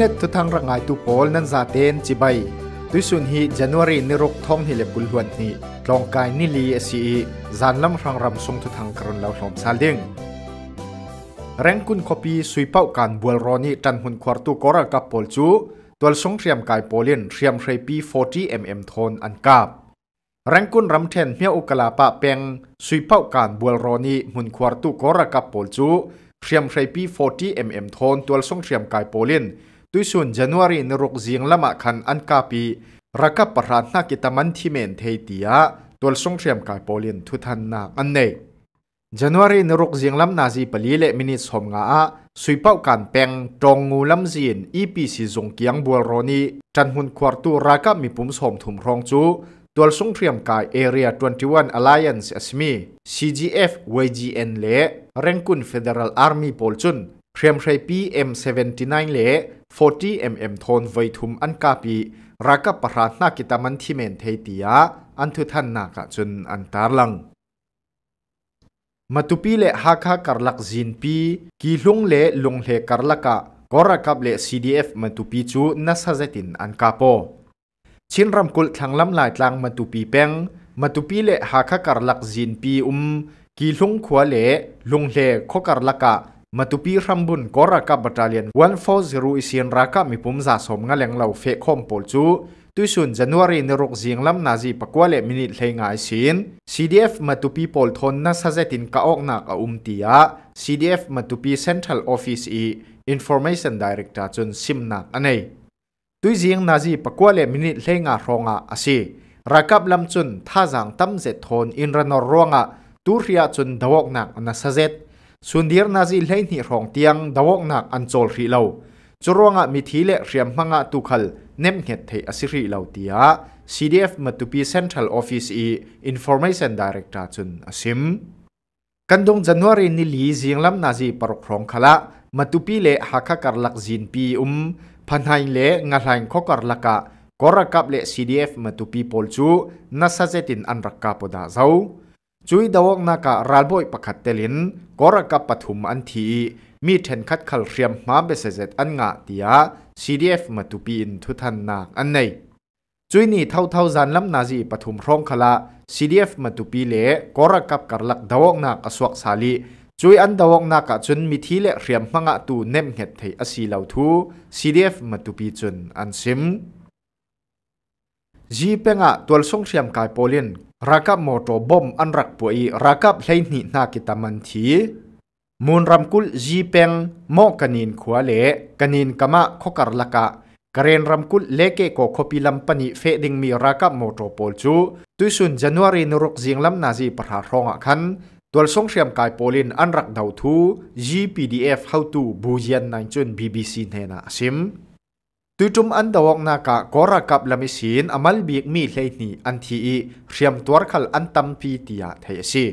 นตทุทางรังายตุโอลนั้นซาเตนจิไบตุสุนฮีจันวารีนิรุกทอมฮิเลบุลฮวนนี่ลองกายนิลีเอซีจันลำรังรำทรงทุทางกรลณาหลอมซาเดงแรงคุณคอปีสุยเป้าการบัวรอนี่จันหุนควาตุกอรากับโพลจูตัวสงเตรียมกายโพลินเตรียมเรปี40มมโอนอันกับแรงคุณรำเทนเมียอุกลาปะเปงสุยเป้าการบัวรอนี่หุนควาตุกอรากับโพลจูเตรียมเรปี40มมโอนตัวสงเตรียมกายโพลินตุยสุนจันวารีนรกเสียงละมาคันอันกาปีรักประธานกิตมันทีเมนเทียตียตัวสงเรียมกายโปลียนทุทันนักอันเนจันวารีนรกเสียงลำนาซีปลีเลมินิสมงาสุยเป้าการแปงตรงงูลำสีนอีพีซีจงเกียงบัวโรนีจันหุนควาตูรักมีปุ่มสมถุมรองจูตัวสงเรียมกายเอเรีย21 Alliance สมี CGF YGN เลเร่งกุน f รัลอาร์มีโปอลจุนเรียมไรปี M79 เละ40 mm ทนไวทุมอันกาปีรักกับประหารนากิตามันที่เมนเทติยาอันทุทันนากจนอันตารลังมาตุปีเล่ฮักฮักการลักจินปี กีลุงเล่ลุงเละการลักกะก็รักกับเละ CDF มาตุปีจูนัสฮาเซตินอันกาโปชินรำกุลทางลำลายทางมาตุปีเปงมาตุปีเล่ฮักฮักการลักจินปีอุมกีลุงขวเล่ลุงเละข้การลักกะมาตุปีรัมบุญกอรากับบัตรเลียน140อิสียนรากับมีปุ่มสะสมเงาเลงเหล่าเฟคอมปอลจูตุยสุนจันวารีนรกเสียงลำนาจีปกวลเลมินิทเลงไอซีน CDF มาตุปีปอลทอนนัสเซตินกะออกนักอุมตียา CDF มาตุปีเซ็นทรัลออฟฟิศอีอินฟอร์เมชันไดเรกเตอร์นซิมนาอันนี้ตุยเสียงนาจีปกวลเลมินิทเลงารองอาซีรากับลำจุนท่าจังตั้มเซตทอนอินรนนร์องอาตุเรียจุนดวอกนักนัสเซตสุนเดียร์นาจีเล่นหิรองเตียงดาวกนักอันโจลรีเลาจรวงอ่ะมีทีเละเรียมมังอ่ะตุคัลเนมเหตุเทอสิริเลาเตีย CDF มาตุปี Central Office E Information Director จุนอสิม กันดงจันวารีนิลีเสียงลำนาจีปรกรองขละมาตุปีเละหักกัรลักจินปีอุมพันไฮเละงาไลน์ขกัรลักะกอรักับเละ CDF มาตุปีโพลจูนัสเซตินอันรักกาปดาเจ้าจุยดาวกนากะรัลบอยประคตเตลินกอรกับปฐุมอันทีมีเทนคัดขัลเรียมมาเบสเซตอันงะเตีย CDF มาตุปีนทุทันนากอันในจุยนี่เท่าเท่าจันลำนาจีปฐุมร้องขละ CDF มาตุปีเลกอรกับกรลลักดาวกนากอสวกสาลีจุยอันดาวกนากจุนมีทีเลเรียมมังะตูเนมเหตไทยอสีเหล่าทู CDF มาตุปีจุนอันซิมจีเป็งะตัวส่งเสียมกายโปลินรักับโมโตบอมอันรักป่วยรักับเหนินากิตามันทีมูลรำคุลจีเปงโมกันินขวาเลกันินกามะขกรลักะกเรนรำคุลเลเกโกคปิลัมปนิเฟดิงมีรักับโมโตโปลจูตุสุนจันวารีนรกจิงลำนาจีประหารองอคันตัวส่งเสียมกายโปลินอันรักดาวทู GPDF เข้าตูบูเยนนายจุนีซีเนนาซิมตุจุมอันดาวงนากะกอรากับลมิสินอมัลบีกมีเลนีอันทีอีเรียมตัวขลอันตัมพีติยาเทสี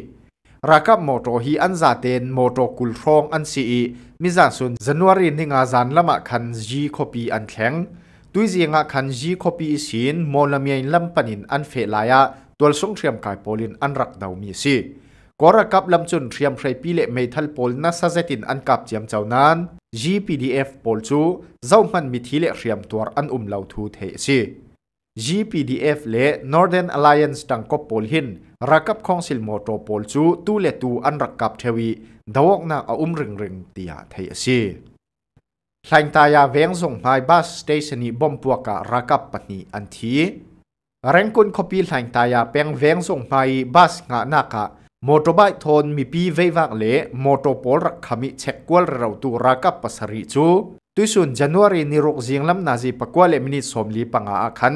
รากับมโตฮีอันซาเตนโมโตกุลทรองอันซีมิจาสุนจันวารีนิงอาจันละมะคันจีคอปีอันแข็งตุยจีงาคันจีคอปีสินมอลเมียนลำปนินอันเฟลายาตัวสงเรียมกายโปลินอันรักดาวมีซีกอรกับลำจุนเตรียมใรปีเละไม่ทัลโอลนัสเซตินอันกับเจียมเจ้านั้น GPDF โอลจูเจ้ามันมีทีเล่เตรียมตัวอันอุ้มเหล่าทูเทซี GPDF เล่ Northern Alliance ดังกบโอลหินรักับของสิลโมโตโอลจูตูเล่ตูอันรักกับเทวีดาวกนาอาอุ้มริงริงเตียเทซีหลังตายาเวงส่งไปบัสสถานีบอมปัวกะรักับปนีอันทีเร่งคุนคบีหลังตายาเปงเวงส่งไปบัสงานากะมอเตอร์ไบค์ทนมีปีเววักเล่มอเตอร์พอลขมิเช็คกวลเราตูรักับภาริจูตุยสุนจันวารีนิรกเสียงลำนาจีปกวเลมินิสมลีปังอาคัน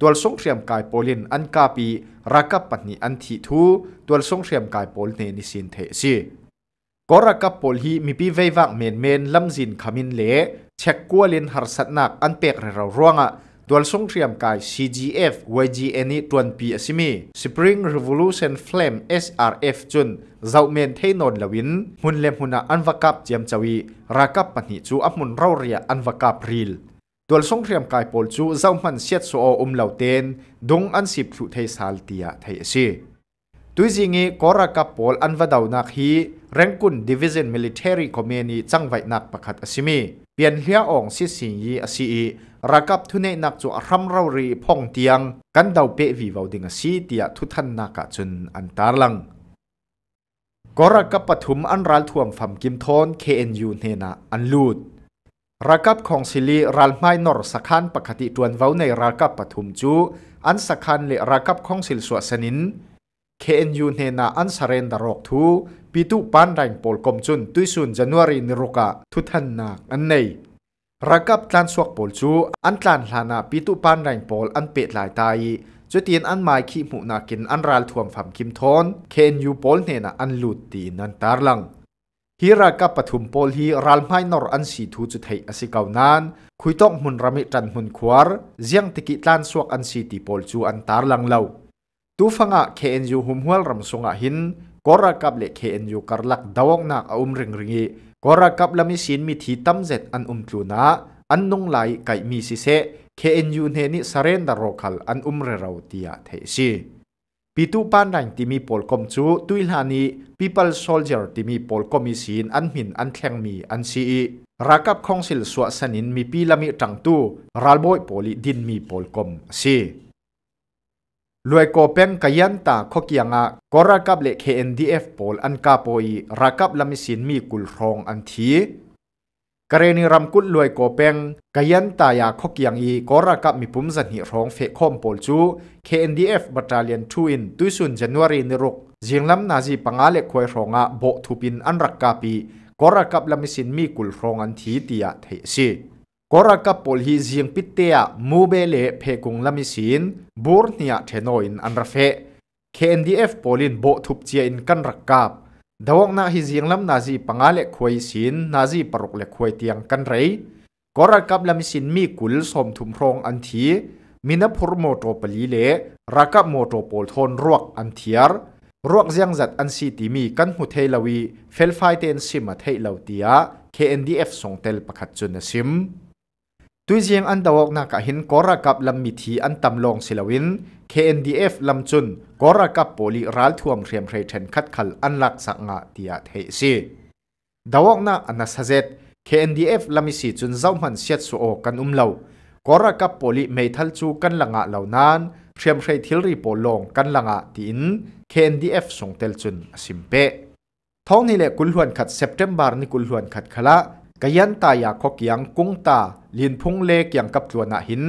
ตัวส่งเสียมกายโพลินอันกาปีรักับปันิอันทิทูตัวส่งเสียมกายโพลเนนิสินเทซีก็รักับโลฮีมีปีเววักเมนเมนลำจินขมินเล่เช็คกวลินหารสัตนักอันเปกเราร่วงอ่ะตัวสงเรียมกาย CGF YGN ตวนปีอสิมี Spring Revolution Flame SRF จุนเจ้าเมนเทนนลวินมุนเลมหุนาอันวกับเจียมจวี รากับปนิจูอับมุนเราเรียอันวกับรีลตัวสงเรียมกายปอลจูเจ้ามันเสียดโซอุมเหล่าเตนดงอันสิบถุเทสาลเตียไทยซีตัยจิงเกอรักับปอลอันวดาวนักฮีแรงกุน Division Military c o m m a n t จังไวนักประคัดอสิมีเปี่ยนเฮียองสิสิยีอาศีรักับทุเนนักจูอารมเรารีพองเตียงกันดาวเปวีวาวดิงสิเตียทุทันนักจุนอันตารังก็รักับปฐุมอันรัลท่วมฟมกิมทอน KNU เนนะอันลูดรักับของสิลีรัลไมนอร์สักขันปกติตวนว้าในรักับปฐุมจูอันสักขันเลรักับของสิลสวสนิน KNU เนนาอันสเรนดารอกทูปีตุปันแรงปอลกมจุนตุยสุนจันวารีนิรุกะทุทันนักอันในรักับการสวกปอลจูอันกานลานาปีตุปันแรงปอลอันเปิดหลายตายจุดตีนอันหมายขี้หมูนากินอันรัลท่วมฝัมคิมทอน KNU ปอลเนนาอันลุดตีนันตารลังฮิรักับปฐุมโพลฮีรัลไมนอร์อันสีทูจุดไทยอสิกาวนันคุยต้องมุนรามิจันมุนควาร์เจียงติกิตันสวกอันสีตีโพลจูอันตารลังเล่า tu fanga KNU humhual ramsunga hin kora kap le KNU karlak dawang nak aum ring ringi kora kap lami sin mi thi tam zet an um tluna an nung lai kai mi si se KNU ne ni sarenda rokal an um re rau tia the si pitu pan rang timi polkom chu tuilhani people soldier timi polkom mi sin an min an thleng mi an si i rakap khongsil suwa sanin mi pi lami tangtu ralboi poli din mi polkom si ลวยโกเป็งกยันตาขกียงะกรักับเล KNDF ปอลอันกาปอยรักับลำสินมีกุลรองอันทีกรณีรำกุลลวยโกเป็งกยันตายาขกียงอีกรักับมีปุ่มสันหิรองเฟคอมปอลจู KNDF บัตาเลียนทูอินตุยสุนจันวารีนรกจิงลำนาจีปังอาเลควยรองะโบทุปินอันรักกาปีกรักับลำสินมีกุลรองอันทีเตียเทสีกรกับปลฮีเจียงปิเตียมูเบเลเพกุงลามิสินบูร์เนียเทโนอินอันรเฟ KNDF ปลินโบทุบเจียอินกันรักกับดาวงนาฮิเจียงลำนาจีปังอาเลควยสินนาจีปรุกเลควยเตียงกันไรกรกับลามิสินมีกุลสมทุมพรองอันทีมินพุรโมโตปลีเลรักับโมโตโปลทนรวกอันเทียร์รวกเซียงจัดอันซีติมีกันหุเทลวีเฟลไฟเตนซิมาเทลาวเตีย k n d ฟส่งเตลประคัดจุนซิมตุยเจียงอันดตวกนักหินกอรากับลำมิทีอันตำลงศิลวิน KNDF ลำจุนกอรากับโปลีรัลท่วมเรียมเรเทนคัดขัลอันลักสักงะเดียเทซีดาวกนักอันนัสเซต KNDF ลำมิสีจุนเจ้ามันเสียดสุโอกันอุ้มเลากอรากับโปลีไม่ทัลจูกันลังะเหล่านั้นเรียมเรทิลรีโปลงกันลังะติน KNDF ส่งเตลจุนสิมเปท้องนี่แหละกุลหวนขัดเซปเทมบาร์นี่กุลหวนขัดขละกยันตายาขกยังกุ้งตาลินพุงเล็กย่างกับจวนหิน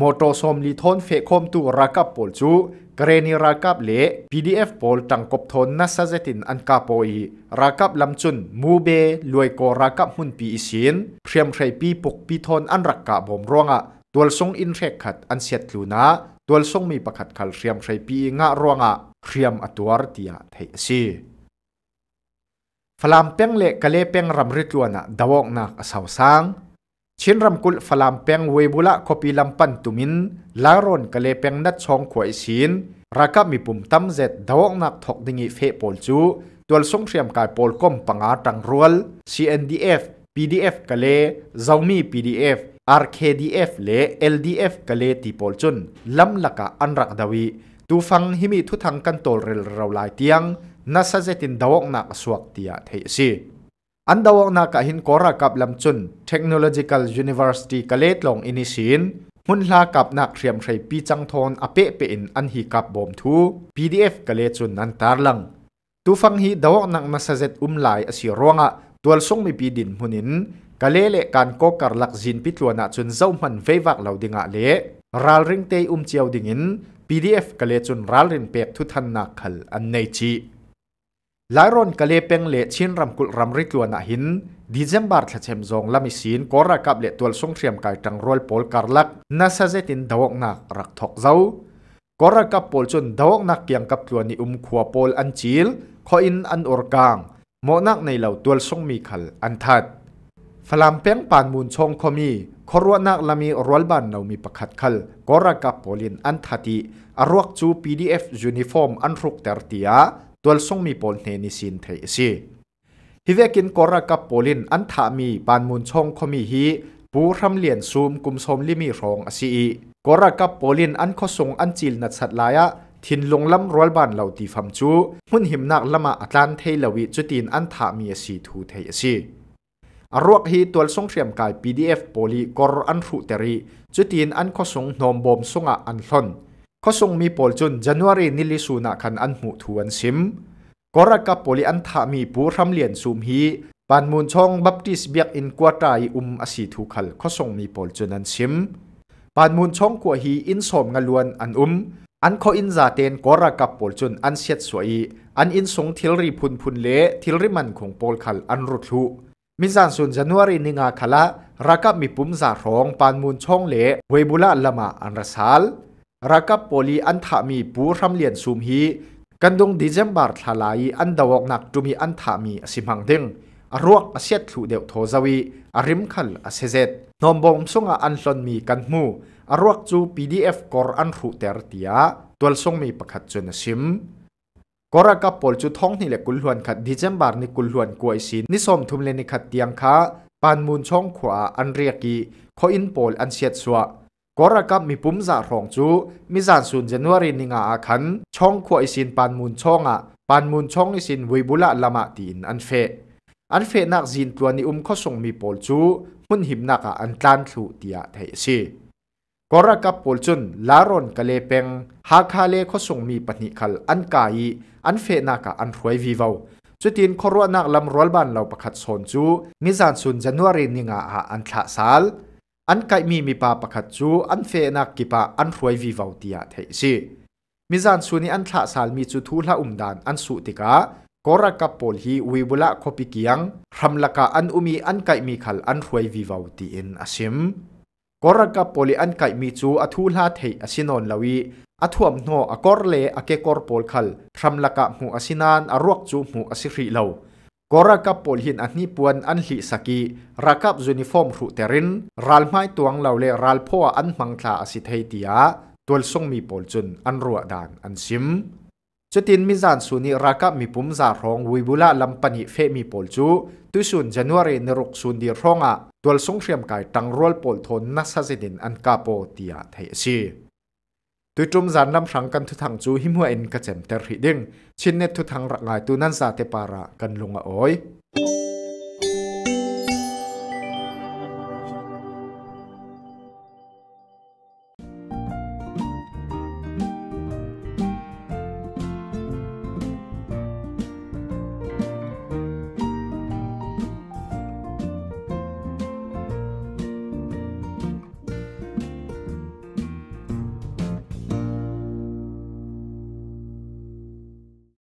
มอโตโซมลีทอนเฟคมตูรากับปลจูเกรนิรากับเละ PDF ปลตังกบทนนัสเซตินอันกาโปอีรากับลำจุนมูเบลวยโกรากับหุ่นปีอิชินเพียมใทรปีปกปีทนอันรักกะบ่มร่วงอ่ะตัวทรงอินเทคขัดอันเสียดลูนาตัวทรงมีประคัดขัลเรียมใทรปีงะร่วงอ่ะเรียมอตัวรตียไทยซีฟลามเป้งเละกะเลเป้งรำริตลวนะดาวกนักสาวสางชินรำกุลฟลามเปียงเวบุละคปีลำปันตุมินลารอนกะเลเปียงนัดชองขวยชินรักมีปุ่มตั้มเจ็ดดาวนักถกดิงิเฟปอลจูตัวส่งเสียมกายปอลก้มปังอาตังรัวล CNDF PDF กะเลเจ้ามี PDF RKDF เล LDF กะเลตีปอลจุนลำลักอันรักดาวีตูฟังหิมีทุทังกันตอลเรลเราลายเตียงนัสเจตินดาวนักสวกเตียเทซีอันดาวนักหินกอรากับลำจุนเทคโนโลยีคาลยูนิเวอร์ซิตี้กัลเลตลงอินิชินมุ่นลากับนักเรียมใครปีจังทอนอเปเปอินอันฮีกับบอมทู PDF กัลเลจุนนันตารลังตูฟังฮีดาวนักมาซาเซตอุ้มลาอสิรวงะตัวส่งมีปีดินหุนินกัลเลเลการก็การลักจินปิดัวนาจุนเจ้ามันเฟวักเหล่าดิงะเล่รัลริงเตยอุ้มเจียวดิงิน PDF กัลเลจุนรัลริงเปีกทุทันนักขลอันในจีลายรนกะเลเปงเลชินรำกุลรำริกวนหินดีเซมบาร์ทเชมซงลามิสินกอรักับเลตัวสงเทียมกายจังรอลพอลการลักนาซาเซตินดาวกนักรักทอกเจ้ากอรักับพอลจนดาวกนักเกียงกับตัวนิอุมขัวพอลอันจิลขออินอันอร์กางมอนักในเหล่าตัวสงมีขัลอันทัดฟลามเปียงปานมูลชงคมีขรวนักลามีรัลบันเรามีประคัดขัลกอรักับพอลินอันทัดีอรวกจูเอฟยูนิฟอร์มอันรุกเตอร์เตียตัวส่งมีปนเฮนิสินเทียสีฮิเวกินกอรากับโปลินอันทามีปานมุนชงคมีฮีปูรำเลียนซูมกุมสมลิมีรองอสีกอรากับโปลินอันขอส่งอันจิลนัดสัตลายะ ทินลงล้ำรวลบานเหล่าตีฟัมจูมุ่นหิมนักละมาอัตลันเทลวิจุตินอันทามีสีทูเทียสีอรวกฮีตัวส่งเตรียมกาย PDF โพลีกอรอันรุเตรีจุตินอันขอส่งนอมบอมส่งอันทนขาทรงมีปอลจนจันวารีนิลิสูนักขันอันหูทวนซิมกรักกับปอลิอันทามีปูรำเลียนซูมฮีปานมูลช่องบัพติสเบียกอินกัวตายอุมอสีทุขัลเขาทรงมีปอลจนอันซิมปานมูลช่องกัวฮีอินสมงลวนอันอุมอันเขาอินซาเตนกรักกับปอลจนอันเสียดสวยอันอินสงทิลรีพุนพุนเละทิลริมันของปอลขัลอันรุดลุมิจานสุนจันวารีนิงาขละรักกับมีปุ่มจาร้องปานมูลช่องเละเวบุละละมาอันรสาลรักับโปลีอันถามีปูรำเลียนซูมฮีกันดงดิเซมบาร์ทลายอันดาวกนักจุมีอันถามีสิมังดิงอรวกอเสียถูเดียวโทซาวีอริมขัลอเซเจตนอมบอมสงอันสนมีกันมูอรวกจู PDF กอร์อันรูเตอร์ตตียตัวสงมีประคัดจนซิมกรกับปลจุท้องนี่แหละกุลหวนขัดดิเซมบาร์นี่กุลหวนกวยสินนิสมทุมเลนิขัดเตียงคาปานมูลช่องขวาอันเรียกีขออินโปลอันเสียดสวะกรกับมีปุ่มจ่าหองจูมีจานสุนเจนวรินิงาอาคัน ช่องขวอิสินปันมูลช่องอ่ะปันมูลช่องอิสินวิบุละละมาตินอันเฟอันเฟนักจินตัวนี้อุ้มข้อส่งมีปอลจูมุนหิมนักอะอันตันสูเตียเทซีกรกับปอลจุนลารอนกะเลเปงหาคาเลข้อส่งมีปนิคัลอันกายอันเฟนักอะอันรวยวิวจุดินครัวนักลำรัลบันเราประคัดสนจู มีจานสุนเจนวรินิงาอาอันทะซาลอันไกมีมีปาประคัดจูอันเฟนักกิปาอันรวยวิวาวติอาเทสิมิจานสุนีอันทะสาลมีจุทูละอุมดานอันสุติกากรักกับพลฮีวิบุละคบิกียงรำลักาอันอุมีอันไกมีขัลอันรวยวิวาวติอินอาชิมกรักกับพลอันไกมีจูอัทูละเทอาสินนลาวีอัทวมโนอักอรเลอเกกอร์พลขัลรำลักาหูอาสินานอรวกจูหูอาสิริเลากรกับปลหินอันนี้ปวนอันหิสกีรักับยูนิฟอร์มรูเตรินรัลไม้ตวงเหล่าเลรัลพ่ออันมังคลาอสิเทียติยาตัวทรงมีปลจุนอันรัวดานอันซิมจุดินมิจานสุนีรักับมีปุ่มจารองวิบุละลำปันิเฟมีปลจูตุสุนเจันวารีนรกสุนดีรองอ่ะตัวทรงเืียมกายตังรัลปลทนนัสเซดินอันกาโปติยาไทยซีตัวจุมจานลำสังกันทุทังจูหิมหัวเอ็นกระเจมเตอร์หิดิ่งชินเนทุทังรักไงตัวนั้นซาเตปาระกันลงอ้อย